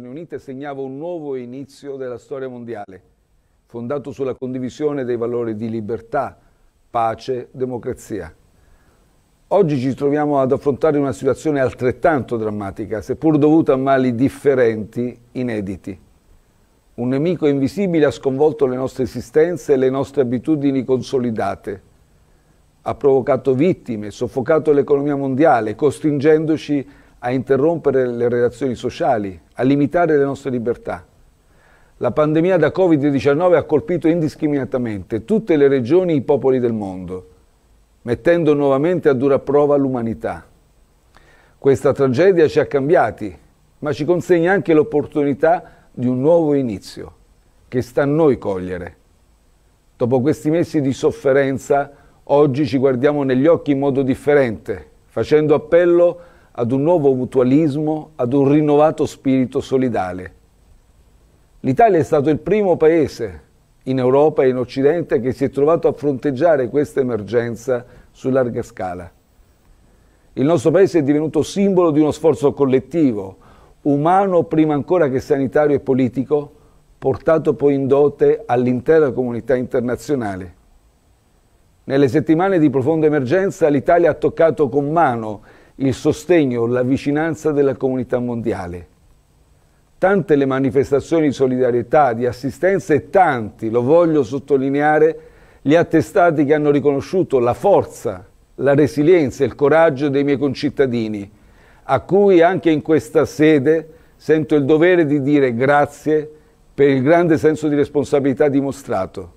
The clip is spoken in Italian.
Nazioni Unite segnava un nuovo inizio della storia mondiale, fondato sulla condivisione dei valori di libertà, pace, democrazia. Oggi ci troviamo ad affrontare una situazione altrettanto drammatica, seppur dovuta a mali differenti, inediti. Un nemico invisibile ha sconvolto le nostre esistenze e le nostre abitudini consolidate. Ha provocato vittime, soffocato l'economia mondiale, costringendoci a a interrompere le relazioni sociali, a limitare le nostre libertà. La pandemia da Covid-19 ha colpito indiscriminatamente tutte le regioni e i popoli del mondo, mettendo nuovamente a dura prova l'umanità. Questa tragedia ci ha cambiati, ma ci consegna anche l'opportunità di un nuovo inizio, che sta a noi cogliere. Dopo questi mesi di sofferenza, oggi ci guardiamo negli occhi in modo differente, facendo appello a ad un nuovo mutualismo, ad un rinnovato spirito solidale. L'Italia è stato il primo paese in Europa e in Occidente che si è trovato a fronteggiare questa emergenza su larga scala. Il nostro paese è divenuto simbolo di uno sforzo collettivo, umano prima ancora che sanitario e politico, portato poi in dote all'intera comunità internazionale. Nelle settimane di profonda emergenza l'Italia ha toccato con mano il sostegno, la vicinanza della comunità mondiale. Tante le manifestazioni di solidarietà, di assistenza e tanti, lo voglio sottolineare, gli attestati che hanno riconosciuto la forza, la resilienza e il coraggio dei miei concittadini, a cui anche in questa sede sento il dovere di dire grazie per il grande senso di responsabilità dimostrato.